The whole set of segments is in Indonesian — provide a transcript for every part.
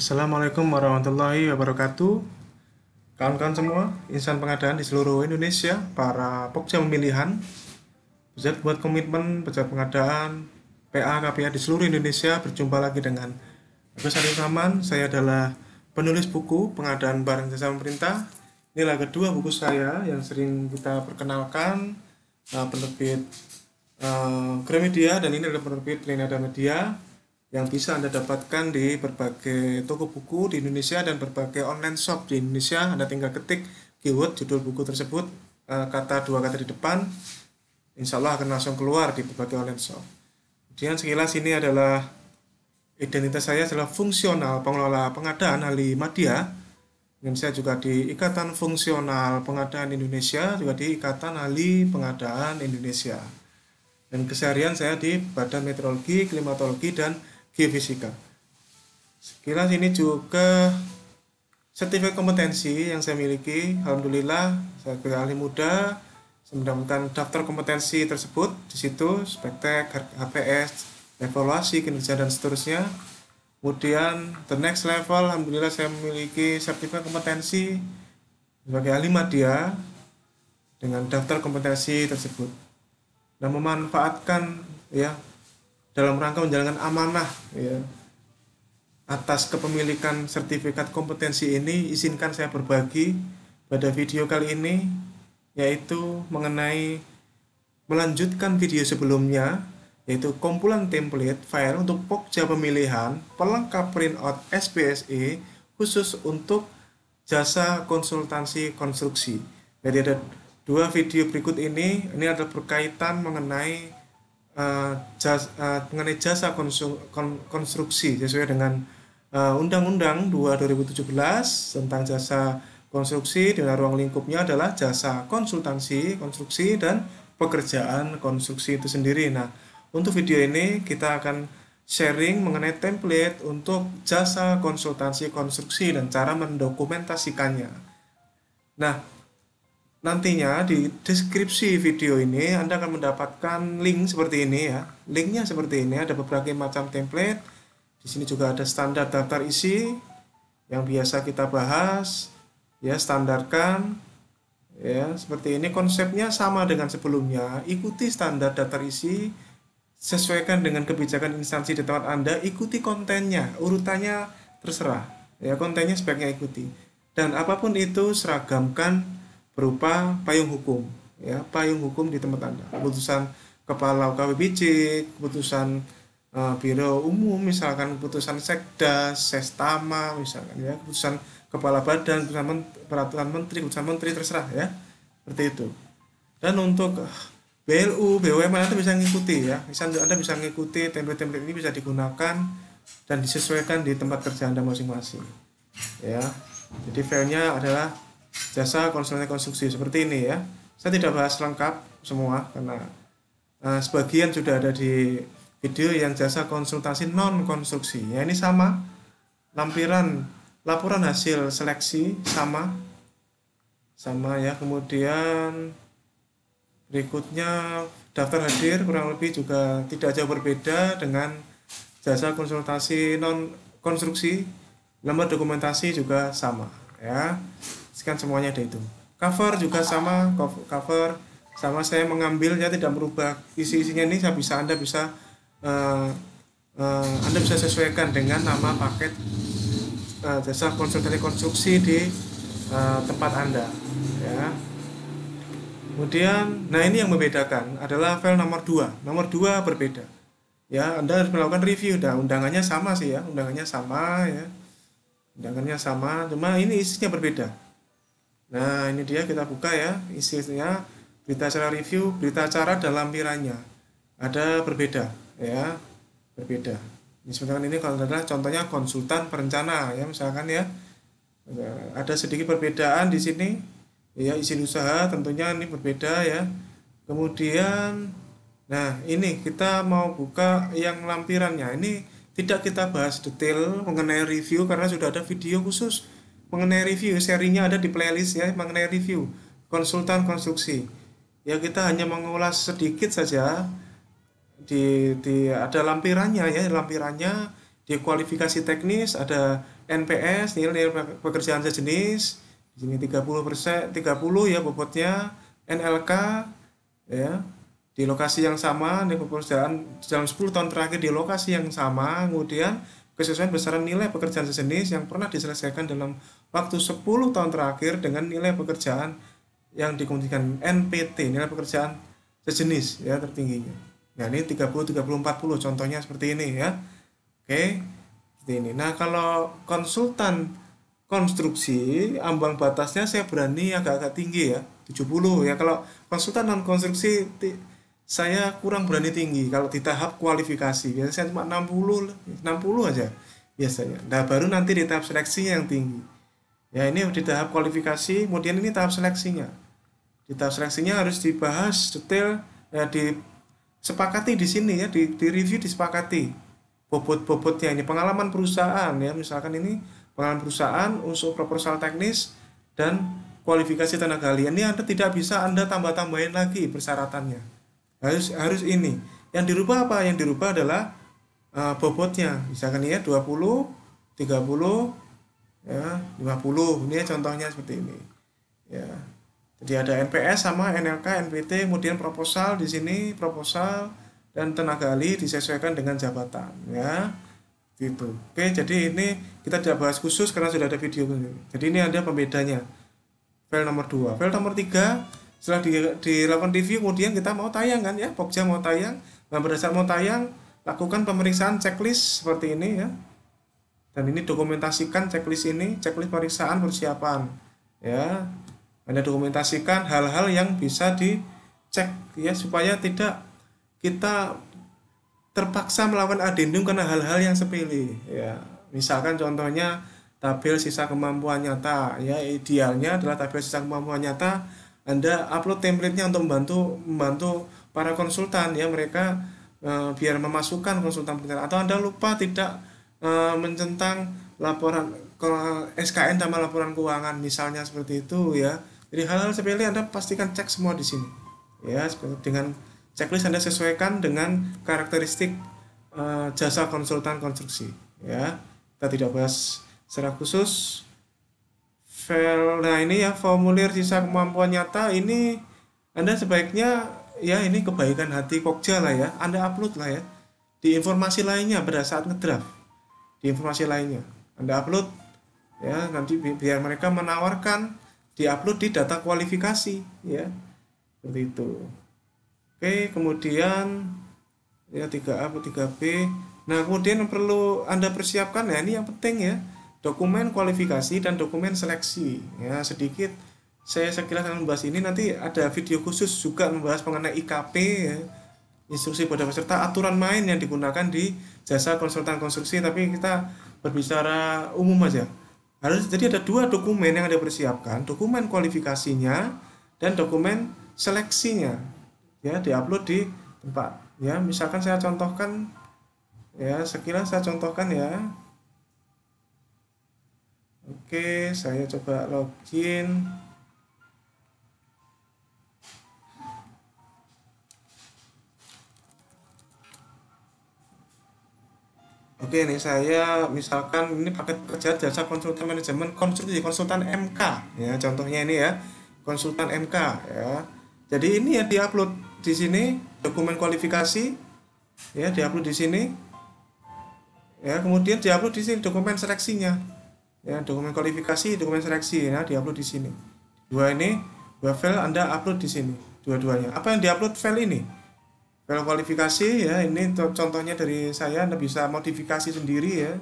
Assalamualaikum warahmatullahi wabarakatuh Kawan-kawan semua, insan pengadaan di seluruh Indonesia Para pokja pemilihan Pejabat buat komitmen, pejabat pengadaan PA, KPA di seluruh Indonesia Berjumpa lagi dengan Agus Arif Rahman Saya adalah penulis buku pengadaan barang jasa pemerintah Ini Inilah kedua buku saya yang sering kita perkenalkan eh, Penerbit eh, Gramedia dan ini adalah penerbit Lina Media yang bisa Anda dapatkan di berbagai toko buku di Indonesia dan berbagai online shop di Indonesia. Anda tinggal ketik keyword judul buku tersebut, eh, kata dua kata di depan, insya Allah akan langsung keluar di berbagai online shop. Kemudian sekilas ini adalah identitas saya adalah fungsional pengelola pengadaan Ali Madia. saya juga di Ikatan Fungsional Pengadaan Indonesia, juga di Ikatan ahli Pengadaan Indonesia. Dan keseharian saya di Badan Meteorologi, Klimatologi, dan geofisika. Sekilas ini juga sertifikat kompetensi yang saya miliki. Alhamdulillah, saya ahli muda, saya mendapatkan daftar kompetensi tersebut di situ, spektek, HPS, evaluasi, kinerja, dan seterusnya. Kemudian, the next level, Alhamdulillah saya memiliki sertifikat kompetensi sebagai ahli media dengan daftar kompetensi tersebut. Dan memanfaatkan ya dalam rangka menjalankan amanah ya. atas kepemilikan sertifikat kompetensi ini izinkan saya berbagi pada video kali ini yaitu mengenai melanjutkan video sebelumnya yaitu kumpulan template file untuk pokja pemilihan pelengkap printout SPSE khusus untuk jasa konsultansi konstruksi. Jadi ada dua video berikut ini, ini adalah berkaitan mengenai uh, mengenai jasa konstruksi sesuai dengan eh, Undang-Undang uh, 2 2017 tentang jasa konstruksi dengan ruang lingkupnya adalah jasa konsultansi konstruksi dan pekerjaan konstruksi itu sendiri. Nah, untuk video ini kita akan sharing mengenai template untuk jasa konsultansi konstruksi dan cara mendokumentasikannya. Nah, Nantinya di deskripsi video ini Anda akan mendapatkan link seperti ini ya. Linknya seperti ini, ada berbagai macam template. Di sini juga ada standar daftar isi yang biasa kita bahas, ya standarkan. Ya, seperti ini konsepnya sama dengan sebelumnya. Ikuti standar daftar isi, sesuaikan dengan kebijakan instansi di tempat Anda, ikuti kontennya, urutannya terserah. Ya, kontennya sebaiknya ikuti. Dan apapun itu seragamkan berupa payung hukum ya payung hukum di tempat anda keputusan kepala KWBC keputusan uh, biro umum misalkan keputusan sekda sestama misalkan ya keputusan kepala badan keputusan men peraturan menteri keputusan menteri terserah ya seperti itu dan untuk eh, BLU BUMN anda bisa mengikuti ya misalnya anda bisa mengikuti template-template ini bisa digunakan dan disesuaikan di tempat kerja anda masing-masing ya jadi filenya adalah jasa konsultasi konstruksi seperti ini ya. Saya tidak bahas lengkap semua karena uh, sebagian sudah ada di video yang jasa konsultasi non konstruksi. Ya ini sama lampiran laporan hasil seleksi sama sama ya. Kemudian berikutnya daftar hadir kurang lebih juga tidak jauh berbeda dengan jasa konsultasi non konstruksi. Lembar dokumentasi juga sama ya kan semuanya ada itu cover juga sama cover sama saya mengambil ya tidak merubah isi isinya ini saya bisa anda bisa uh, uh, anda bisa sesuaikan dengan nama paket uh, jasa konsultasi konstruksi di uh, tempat anda ya kemudian nah ini yang membedakan adalah file nomor 2 nomor 2 berbeda ya anda harus melakukan review dah undangannya sama sih ya undangannya sama ya undangannya sama cuma ini isinya berbeda Nah, ini dia kita buka ya, isinya berita acara review, berita acara dalam lampirannya. Ada berbeda ya, berbeda. Misalkan ini kalau adalah contohnya konsultan perencana ya misalkan ya. Ada sedikit perbedaan di sini. Ya, isi usaha tentunya ini berbeda ya. Kemudian nah, ini kita mau buka yang lampirannya. Ini tidak kita bahas detail mengenai review karena sudah ada video khusus mengenai review serinya ada di playlist ya mengenai review konsultan konstruksi ya kita hanya mengulas sedikit saja di, di ada lampirannya ya lampirannya di kualifikasi teknis ada NPS nilai pekerjaan sejenis di sini 30 persen 30 ya bobotnya NLK ya di lokasi yang sama di pekerjaan dalam 10 tahun terakhir di lokasi yang sama kemudian kesesuaian besaran nilai pekerjaan sejenis yang pernah diselesaikan dalam waktu 10 tahun terakhir dengan nilai pekerjaan yang dikomunikasikan NPT, nilai pekerjaan sejenis ya tertingginya. Nah, ini 30 30 40 contohnya seperti ini ya. Oke. Seperti ini. Nah, kalau konsultan konstruksi ambang batasnya saya berani agak-agak tinggi ya, 70 ya. Kalau konsultan non konstruksi saya kurang berani tinggi kalau di tahap kualifikasi biasanya saya cuma 60 60 aja biasanya nah baru nanti di tahap seleksinya yang tinggi ya ini di tahap kualifikasi kemudian ini tahap seleksinya di tahap seleksinya harus dibahas detail ya eh, disepakati di sini ya di, di review disepakati bobot-bobotnya ini pengalaman perusahaan ya misalkan ini pengalaman perusahaan unsur proposal teknis dan kualifikasi tenaga ahli ini Anda tidak bisa Anda tambah-tambahin lagi persyaratannya harus harus ini yang dirubah apa yang dirubah adalah uh, bobotnya misalkan ya 20 30 ya 50 ini ya contohnya seperti ini ya jadi ada NPS sama NLK NPT kemudian proposal di sini proposal dan tenaga ahli disesuaikan dengan jabatan ya gitu oke jadi ini kita tidak bahas khusus karena sudah ada video jadi ini ada pembedanya file nomor 2 file nomor 3 setelah di, dilakukan review kemudian kita mau tayang kan ya pokja mau tayang nah pada saat mau tayang lakukan pemeriksaan checklist seperti ini ya dan ini dokumentasikan checklist ini checklist pemeriksaan persiapan ya anda dokumentasikan hal-hal yang bisa dicek ya supaya tidak kita terpaksa melakukan adendum karena hal-hal yang sepele ya misalkan contohnya tabel sisa kemampuan nyata ya idealnya adalah tabel sisa kemampuan nyata anda upload templatenya untuk membantu membantu para konsultan ya mereka e, biar memasukkan konsultan pertanian atau Anda lupa tidak e, mencentang laporan SKN sama laporan keuangan misalnya seperti itu ya. Jadi hal-hal sepele Anda pastikan cek semua di sini. Ya, dengan checklist Anda sesuaikan dengan karakteristik e, jasa konsultan konstruksi ya. Kita tidak bahas secara khusus Excel. Nah, ini ya formulir sisa kemampuan nyata ini Anda sebaiknya ya ini kebaikan hati Kokja lah ya. Anda upload lah ya di informasi lainnya pada saat ngedraft. Di informasi lainnya. Anda upload ya nanti bi biar mereka menawarkan di upload di data kualifikasi ya. Seperti itu. Oke, kemudian ya 3A atau 3B. Nah, kemudian yang perlu Anda persiapkan ya ini yang penting ya dokumen kualifikasi dan dokumen seleksi. Ya, sedikit saya sekilas akan membahas ini nanti ada video khusus juga membahas mengenai IKP ya, instruksi pada peserta aturan main yang digunakan di jasa konsultan konstruksi tapi kita berbicara umum aja. Harus jadi ada dua dokumen yang ada persiapkan, dokumen kualifikasinya dan dokumen seleksinya. Ya, di upload di tempat. Ya, misalkan saya contohkan ya, sekilas saya contohkan ya. Oke, saya coba login. Oke, ini saya misalkan ini paket kerja jasa konsultan manajemen iya, konsultan konsultan MK ya contohnya ini ya konsultan MK ya. Jadi ini ya diupload di sini dokumen kualifikasi ya diupload di sini ya kemudian diupload di sini dokumen seleksinya ya dokumen kualifikasi dokumen seleksi ya diupload di sini dua ini dua file anda upload di sini dua-duanya apa yang diupload file ini file kualifikasi ya ini contohnya dari saya anda bisa modifikasi sendiri ya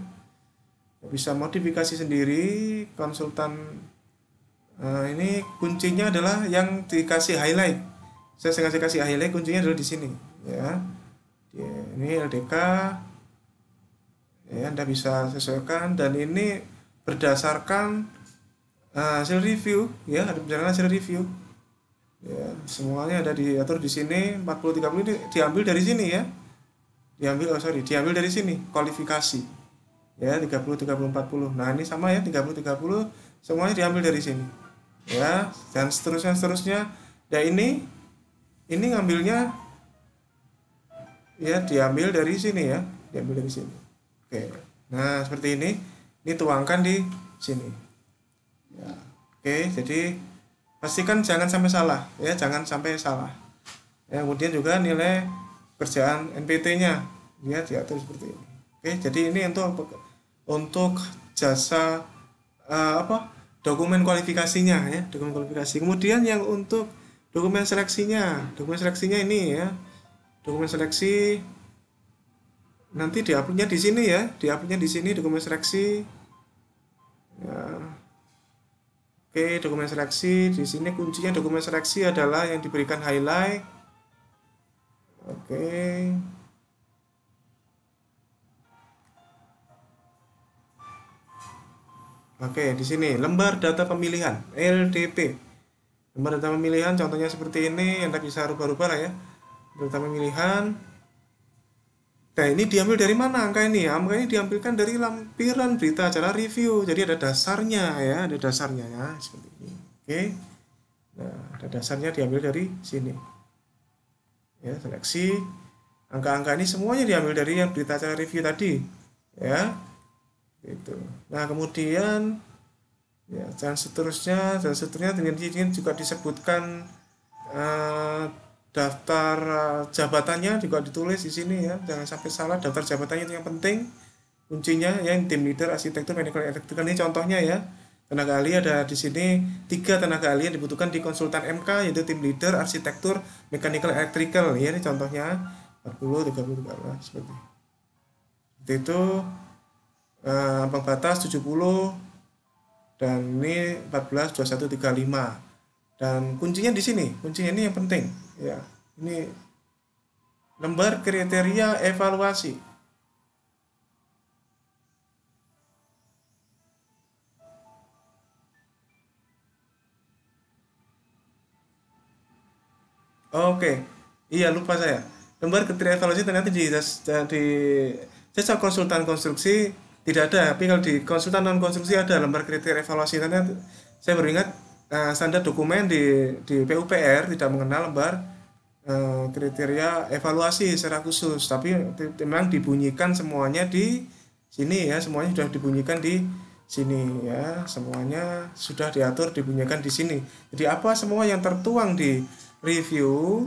bisa modifikasi sendiri konsultan uh, ini kuncinya adalah yang dikasih highlight saya sengaja kasih highlight kuncinya adalah di sini ya ini LDK ya Anda bisa sesuaikan dan ini berdasarkan eh, hasil review ya ada berdasarkan hasil review ya semuanya ada diatur di sini 40 30 ini diambil dari sini ya diambil oh sorry diambil dari sini kualifikasi ya 30 30 40 nah ini sama ya 30 30 semuanya diambil dari sini ya dan seterusnya seterusnya dan ini ini ngambilnya ya diambil dari sini ya diambil dari sini oke nah seperti ini dituangkan di sini ya. oke jadi pastikan jangan sampai salah ya jangan sampai salah ya, kemudian juga nilai kerjaan NPT nya ya, dia ya, diatur seperti ini oke jadi ini untuk untuk jasa uh, apa dokumen kualifikasinya ya dokumen kualifikasi kemudian yang untuk dokumen seleksinya dokumen seleksinya ini ya dokumen seleksi nanti diuploadnya di sini ya diuploadnya di sini dokumen seleksi ya. oke dokumen seleksi di sini kuncinya dokumen seleksi adalah yang diberikan highlight oke Oke, di sini lembar data pemilihan LDP. Lembar data pemilihan contohnya seperti ini, Anda bisa rubah-rubah lah ya. Data pemilihan Nah ini diambil dari mana angka ini? Angka ini diambilkan dari lampiran berita acara review. Jadi ada dasarnya ya, ada dasarnya ya seperti ini. Oke. Nah, ada dasarnya diambil dari sini. Ya, seleksi angka-angka ini semuanya diambil dari yang berita acara review tadi. Ya. Itu. Nah, kemudian ya dan seterusnya dan seterusnya dengan ini juga disebutkan uh, daftar eh, jabatannya juga ditulis di sini ya jangan sampai salah daftar jabatannya itu yang penting kuncinya ya tim leader arsitektur mechanical elektrikal ini contohnya ya tenaga ahli ada di sini tiga tenaga ahli yang dibutuhkan di konsultan MK yaitu tim leader arsitektur mechanical electrical ya ini contohnya 40 30 30 seperti itu eh, ambang batas 70 dan ini 14 21 35 dan kuncinya di sini kuncinya ini yang penting ya ini lembar kriteria evaluasi Oke, iya lupa saya. Lembar kriteria evaluasi ternyata di, di jasa konsultan konstruksi tidak ada, tapi kalau di konsultan non konstruksi ada lembar kriteria evaluasi. Ternyata saya beringat Nah, standar dokumen di di PUPR tidak mengenal lembar uh, eh, kriteria evaluasi secara khusus, tapi memang dibunyikan semuanya di sini ya, semuanya sudah dibunyikan di sini ya, semuanya sudah diatur dibunyikan di sini. Jadi apa semua yang tertuang di review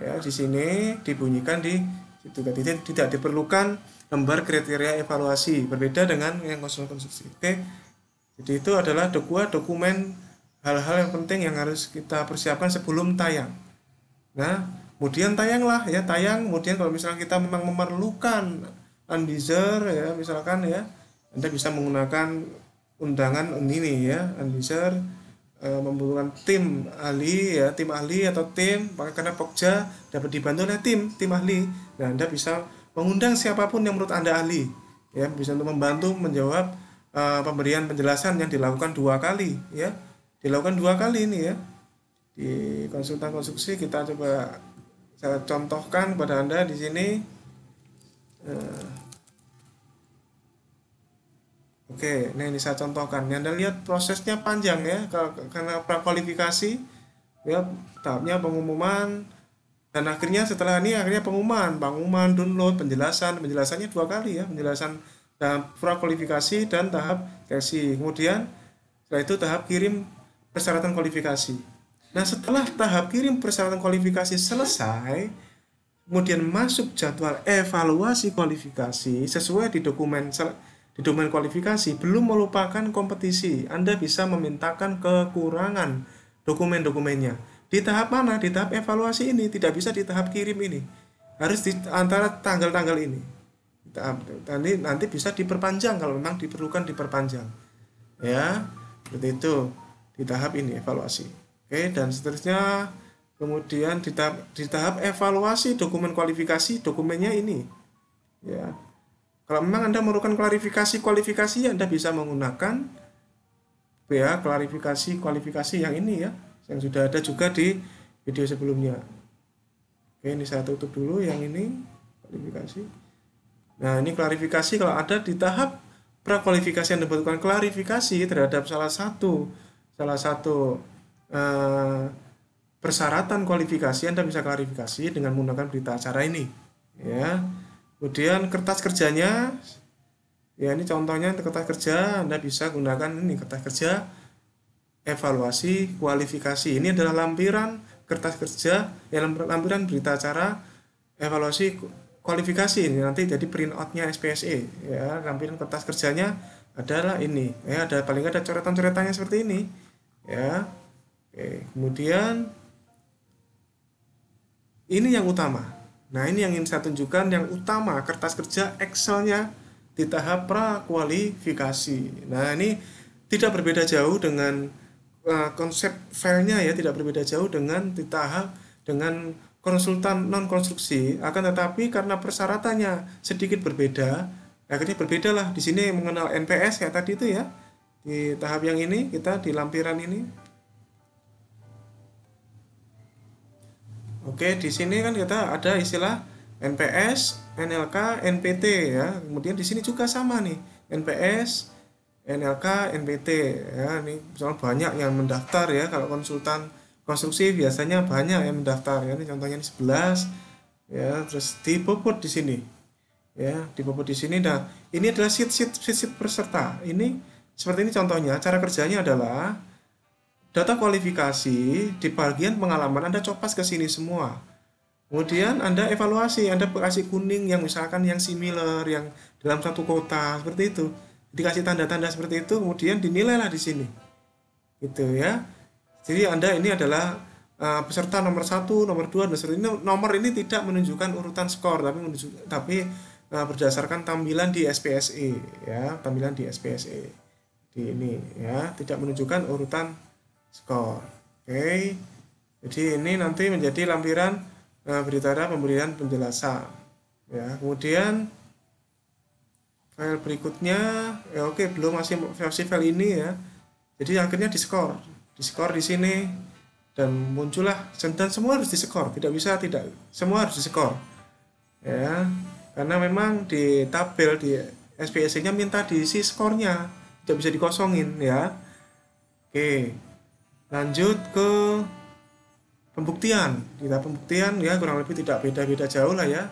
ya di sini dibunyikan di itu tidak tidak diperlukan lembar kriteria evaluasi berbeda dengan yang konstruksi konstruksi. Oke. Jadi itu adalah dokumen hal-hal yang penting yang harus kita persiapkan sebelum tayang. Nah, kemudian tayanglah ya tayang. Kemudian kalau misalnya kita memang memerlukan undeser ya misalkan ya, Anda bisa menggunakan undangan ini ya undeser e, membutuhkan tim ahli ya tim ahli atau tim karena pokja dapat dibantu oleh tim tim ahli. Nah, Anda bisa mengundang siapapun yang menurut Anda ahli ya bisa untuk membantu menjawab e, pemberian penjelasan yang dilakukan dua kali ya dilakukan dua kali ini ya di konsultan konstruksi kita coba saya contohkan kepada anda di sini eh, Oke, nah ini saya contohkan. Anda lihat prosesnya panjang ya, karena prakualifikasi, ya tahapnya pengumuman, dan akhirnya setelah ini akhirnya pengumuman, pengumuman, download, penjelasan, penjelasannya dua kali ya, penjelasan tahap prakualifikasi dan tahap teksi. Kemudian setelah itu tahap kirim persyaratan kualifikasi. Nah, setelah tahap kirim persyaratan kualifikasi selesai, kemudian masuk jadwal evaluasi kualifikasi sesuai di dokumen di dokumen kualifikasi belum melupakan kompetisi. Anda bisa memintakan kekurangan dokumen-dokumennya. Di tahap mana? Di tahap evaluasi ini tidak bisa di tahap kirim ini. Harus di antara tanggal-tanggal ini. Nanti nanti bisa diperpanjang kalau memang diperlukan diperpanjang. Ya, seperti itu di tahap ini evaluasi. Oke, dan seterusnya kemudian di tahap di tahap evaluasi dokumen kualifikasi dokumennya ini. Ya. Kalau memang Anda memerlukan klarifikasi kualifikasi ya Anda bisa menggunakan ya klarifikasi kualifikasi yang ini ya, yang sudah ada juga di video sebelumnya. Oke, ini saya tutup dulu yang ini klarifikasi. Nah, ini klarifikasi kalau ada di tahap prakualifikasi yang dibutuhkan klarifikasi terhadap salah satu salah satu uh, persyaratan kualifikasi Anda bisa klarifikasi dengan menggunakan berita acara ini ya kemudian kertas kerjanya ya ini contohnya kertas kerja Anda bisa gunakan ini kertas kerja evaluasi kualifikasi ini adalah lampiran kertas kerja ya lampiran berita acara evaluasi kualifikasi ini nanti jadi printoutnya SPSE ya lampiran kertas kerjanya adalah ini ya ada paling ada coretan-coretannya seperti ini ya oke kemudian ini yang utama nah ini yang ingin saya tunjukkan yang utama kertas kerja Excelnya di tahap pra kualifikasi nah ini tidak berbeda jauh dengan uh, konsep filenya ya tidak berbeda jauh dengan di tahap dengan konsultan non konstruksi akan tetapi karena persyaratannya sedikit berbeda akhirnya berbeda lah di sini mengenal NPS ya tadi itu ya di tahap yang ini kita di lampiran ini oke di sini kan kita ada istilah NPS NLK NPT ya kemudian di sini juga sama nih NPS NLK NPT ya ini misalnya banyak yang mendaftar ya kalau konsultan konstruksi biasanya banyak yang mendaftar ya ini contohnya ini 11 ya terus di Bobot di sini ya di Bobot di sini nah ini adalah sheet sheet sheet, peserta ini seperti ini contohnya, cara kerjanya adalah data kualifikasi di bagian pengalaman Anda copas ke sini semua. Kemudian Anda evaluasi, Anda kasih kuning yang misalkan yang similar, yang dalam satu kota, seperti itu. Dikasih tanda-tanda seperti itu, kemudian dinilai lah di sini. Gitu ya. Jadi Anda ini adalah eh, peserta nomor satu, nomor dua, dan seterusnya. Nomor ini tidak menunjukkan urutan skor, tapi tapi eh, berdasarkan tampilan di SPSE, ya, tampilan di SPSE di ini ya tidak menunjukkan urutan skor oke okay. jadi ini nanti menjadi lampiran e, berita berita pemberian penjelasan ya kemudian file berikutnya ya oke okay, belum masih versi file ini ya jadi akhirnya di skor di skor di sini dan muncullah dan semua harus di skor tidak bisa tidak semua harus di skor ya karena memang di tabel di SPSC-nya minta diisi skornya tidak bisa dikosongin ya oke lanjut ke pembuktian kita pembuktian ya kurang lebih tidak beda-beda jauh lah ya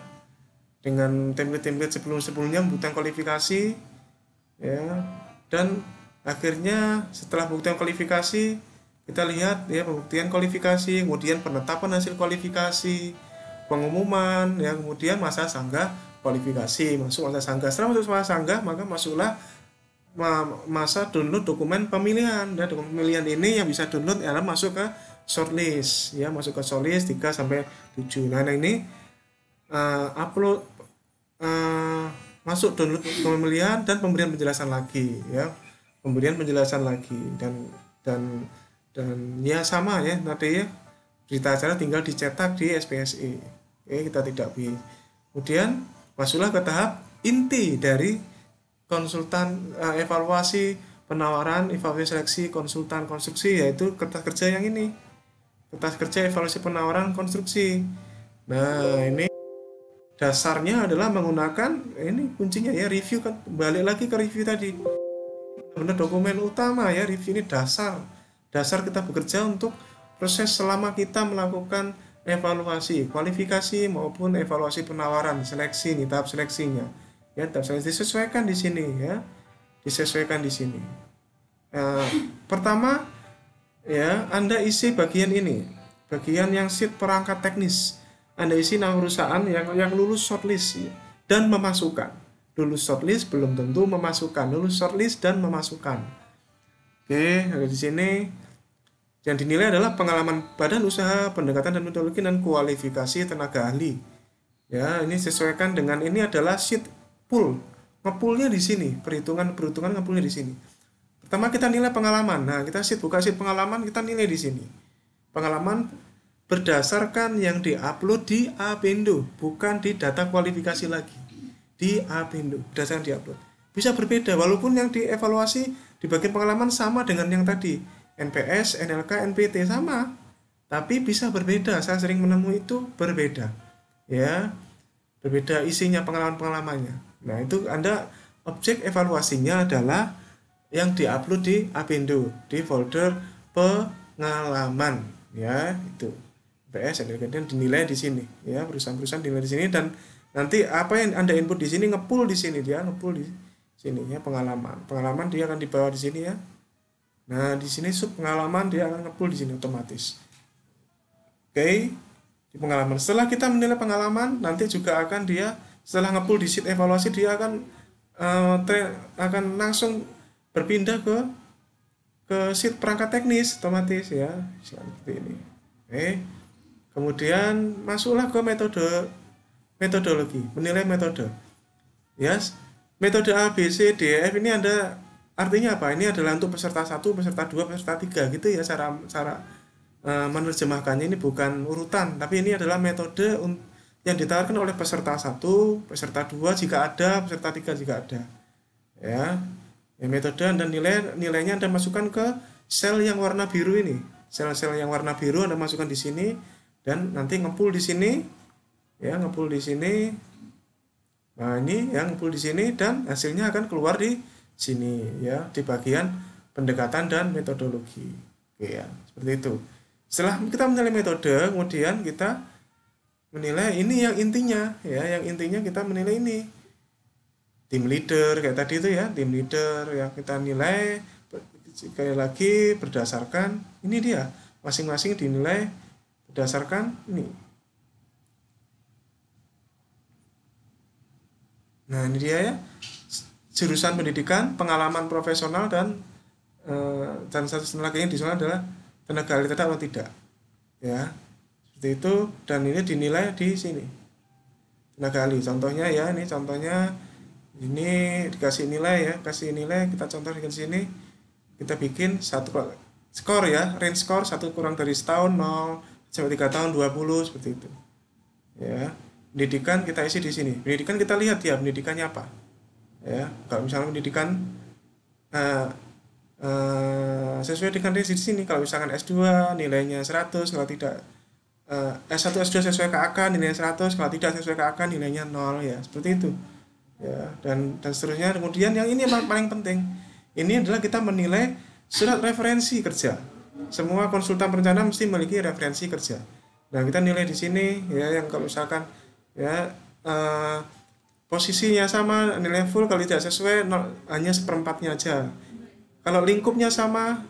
dengan template-template sebelum-sebelumnya pembuktian kualifikasi ya dan akhirnya setelah pembuktian kualifikasi kita lihat ya pembuktian kualifikasi kemudian penetapan hasil kualifikasi pengumuman ya kemudian masa sanggah kualifikasi masuk masa sanggah setelah masuk masa sanggah maka masuklah masa download dokumen pemilihan dan nah, dokumen pemilihan ini yang bisa download adalah masuk ke shortlist ya masuk ke shortlist 3 sampai 7 nah, nah ini uh, upload uh, masuk download dokumen pemilihan dan pemberian penjelasan lagi ya pemberian penjelasan lagi dan dan dan ya sama ya nanti ya berita acara tinggal dicetak di SPSI oke kita tidak pilih kemudian masuklah ke tahap inti dari konsultan uh, evaluasi penawaran evaluasi seleksi konsultan konstruksi yaitu kertas kerja yang ini kertas kerja evaluasi penawaran konstruksi nah ini dasarnya adalah menggunakan ini kuncinya ya review kan balik lagi ke review tadi benar dokumen utama ya review ini dasar dasar kita bekerja untuk proses selama kita melakukan evaluasi kualifikasi maupun evaluasi penawaran seleksi ini tahap seleksinya ya tafsir disesuaikan di sini ya disesuaikan di sini uh, pertama ya anda isi bagian ini bagian yang sheet perangkat teknis anda isi nama perusahaan yang yang lulus shortlist ya, dan memasukkan lulus shortlist belum tentu memasukkan lulus shortlist dan memasukkan oke ada di sini yang dinilai adalah pengalaman badan usaha pendekatan dan metodologi dan kualifikasi tenaga ahli ya ini sesuaikan dengan ini adalah sheet pool ngepulnya di sini perhitungan perhitungan ngepulnya di sini pertama kita nilai pengalaman nah kita sih buka sheet pengalaman kita nilai di sini pengalaman berdasarkan yang diupload di Apindo bukan di data kualifikasi lagi di Apindo berdasarkan diupload bisa berbeda walaupun yang dievaluasi di bagian pengalaman sama dengan yang tadi NPS NLK NPT sama tapi bisa berbeda saya sering menemui itu berbeda ya berbeda isinya pengalaman pengalamannya Nah, itu Anda objek evaluasinya adalah yang diupload di Apindo di folder pengalaman ya itu PS dan kemudian dinilai di sini ya perusahaan-perusahaan dinilai di sini dan nanti apa yang anda input di sini ngepul di sini dia ngepul di sini ya pengalaman pengalaman dia akan dibawa di sini ya nah di sini sub pengalaman dia akan ngepul di sini otomatis oke di pengalaman setelah kita menilai pengalaman nanti juga akan dia setelah ngepul di sheet evaluasi dia akan uh, akan langsung berpindah ke ke sheet perangkat teknis otomatis ya seperti ini oke kemudian masuklah ke metode metodologi menilai metode yes metode A B C D E F ini anda artinya apa ini adalah untuk peserta satu peserta dua peserta tiga gitu ya cara cara uh, menerjemahkannya ini bukan urutan tapi ini adalah metode untuk yang ditawarkan oleh peserta satu, peserta dua jika ada, peserta tiga jika ada. Ya, ya metode Anda nilai nilainya Anda masukkan ke sel yang warna biru ini. Sel-sel yang warna biru Anda masukkan di sini dan nanti ngepul di sini. Ya, ngepul di sini. Nah, ini yang ngepul di sini dan hasilnya akan keluar di sini ya, di bagian pendekatan dan metodologi. Oke ya, seperti itu. Setelah kita mencari metode, kemudian kita menilai ini yang intinya ya yang intinya kita menilai ini tim leader kayak tadi itu ya tim leader ya kita nilai sekali lagi berdasarkan ini dia masing-masing dinilai berdasarkan ini nah ini dia ya jurusan pendidikan pengalaman profesional dan eh, dan satu lagi yang di sana adalah tenaga ahli tetap atau tidak ya seperti itu dan ini dinilai di sini tenaga ahli contohnya ya ini contohnya ini dikasih nilai ya kasih nilai kita contoh di sini kita bikin satu skor ya range skor satu kurang dari setahun 0 sampai tiga tahun 20 seperti itu ya pendidikan kita isi di sini pendidikan kita lihat ya pendidikannya apa ya kalau misalnya pendidikan uh, uh, sesuai dengan di sini kalau misalkan S2 nilainya 100 kalau tidak S1 eh, S2 sesuai KAK nilainya 100 kalau tidak sesuai KAK nilainya 0 ya seperti itu ya dan dan seterusnya kemudian yang ini yang paling penting ini adalah kita menilai surat referensi kerja semua konsultan perencana mesti memiliki referensi kerja nah kita nilai di sini ya yang kalau misalkan ya eh, posisinya sama nilai full kalau tidak sesuai 0, hanya seperempatnya aja kalau lingkupnya sama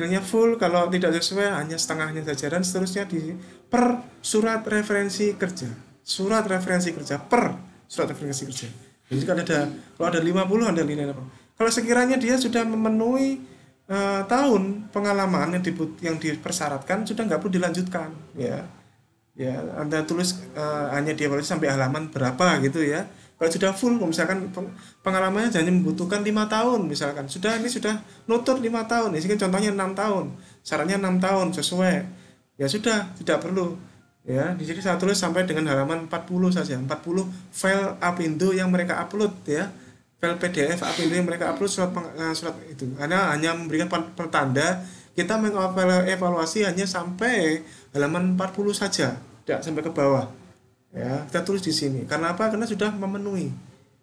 nilainya full kalau tidak sesuai hanya setengahnya saja dan seterusnya di per surat referensi kerja surat referensi kerja per surat referensi kerja jadi kalau ada kalau ada 50 ada nilai apa kalau sekiranya dia sudah memenuhi uh, tahun pengalaman yang dibut yang dipersyaratkan sudah nggak perlu dilanjutkan ya ya anda tulis uh, hanya dia sampai halaman berapa gitu ya kalau sudah full misalkan pengalamannya hanya membutuhkan lima tahun misalkan sudah ini sudah nutur lima tahun ini contohnya enam tahun sarannya enam tahun sesuai ya sudah tidak perlu ya di sini saya tulis sampai dengan halaman 40 saja 40 file apindo yang mereka upload ya file PDF apindo yang mereka upload surat peng, eh, surat itu hanya hanya memberikan pertanda kita mengevaluasi hanya sampai halaman 40 saja tidak sampai ke bawah ya kita tulis di sini karena apa karena sudah memenuhi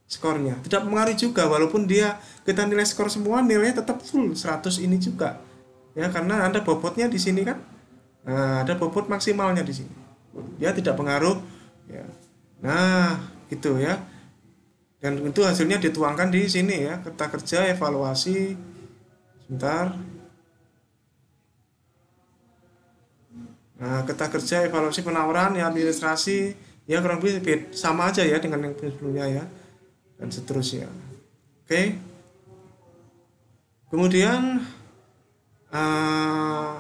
skornya tidak pengaruh juga walaupun dia kita nilai skor semua nilainya tetap full 100 ini juga ya karena ada bobotnya di sini kan nah, ada bobot maksimalnya di sini ya tidak pengaruh ya nah gitu ya dan itu hasilnya dituangkan di sini ya kita kerja evaluasi sebentar nah kita kerja evaluasi penawaran ya administrasi ya kurang lebih sama aja ya dengan yang sebelumnya ya dan seterusnya oke okay. kemudian uh,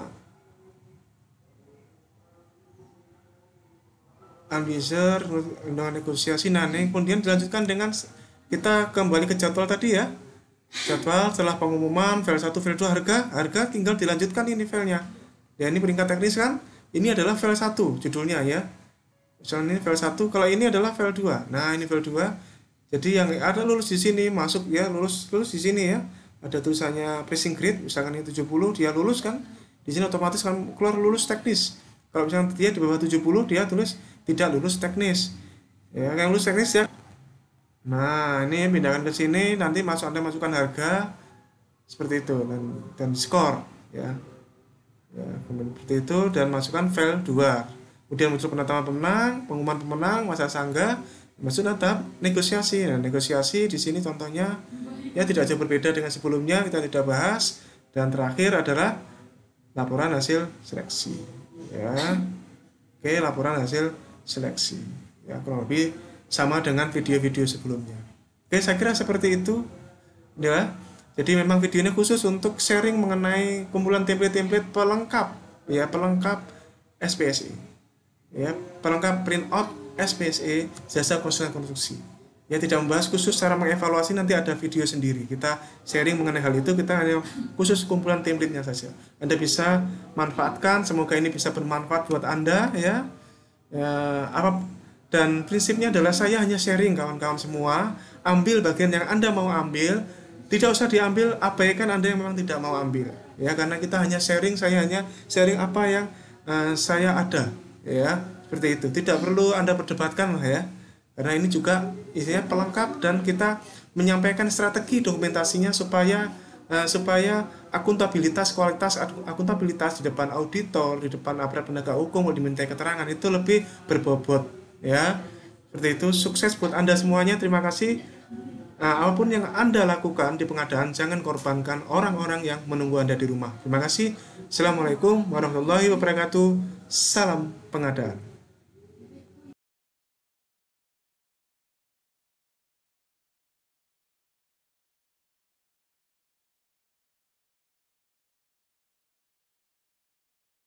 Ambizer, dengan negosiasi nah ini kemudian dilanjutkan dengan kita kembali ke jadwal tadi ya jadwal setelah pengumuman file 1 file 2 harga harga tinggal dilanjutkan ini filenya ya ini peringkat teknis kan ini adalah file 1 judulnya ya misalnya ini file 1 kalau ini adalah file 2 nah ini file 2 jadi yang ada lulus di sini masuk ya lulus lulus di sini ya ada tulisannya pressing grade misalkan ini 70 dia lulus kan di sini otomatis kan keluar lulus teknis kalau misalnya dia di bawah 70 dia tulis tidak lulus teknis ya yang lulus teknis ya nah ini pindahkan ke sini nanti masuk anda masukkan harga seperti itu dan dan skor ya, ya kemudian seperti itu dan masukkan file 2 kemudian muncul penetapan pemenang pengumuman pemenang masa sangga maksud tetap negosiasi nah negosiasi di sini contohnya ya tidak jauh berbeda dengan sebelumnya kita tidak bahas dan terakhir adalah laporan hasil seleksi ya oke laporan hasil seleksi ya kurang lebih sama dengan video-video sebelumnya oke saya kira seperti itu ya jadi memang video ini khusus untuk sharing mengenai kumpulan template-template pelengkap ya pelengkap SPSI ya pelengkap print out SPSE jasa konsultan konstruksi ya tidak membahas khusus cara mengevaluasi nanti ada video sendiri kita sharing mengenai hal itu kita hanya khusus kumpulan template-nya saja Anda bisa manfaatkan semoga ini bisa bermanfaat buat Anda ya, ya dan prinsipnya adalah saya hanya sharing kawan-kawan semua ambil bagian yang Anda mau ambil tidak usah diambil apa abaikan Anda yang memang tidak mau ambil ya karena kita hanya sharing saya hanya sharing apa yang uh, saya ada ya seperti itu tidak perlu anda perdebatkan lah ya karena ini juga isinya pelengkap dan kita menyampaikan strategi dokumentasinya supaya uh, supaya akuntabilitas kualitas akuntabilitas di depan auditor di depan aparat penegak hukum mau diminta keterangan itu lebih berbobot ya seperti itu sukses buat anda semuanya terima kasih Nah, apapun yang Anda lakukan di pengadaan, jangan korbankan orang-orang yang menunggu Anda di rumah. Terima kasih. Assalamualaikum warahmatullahi wabarakatuh. Salam pengadaan.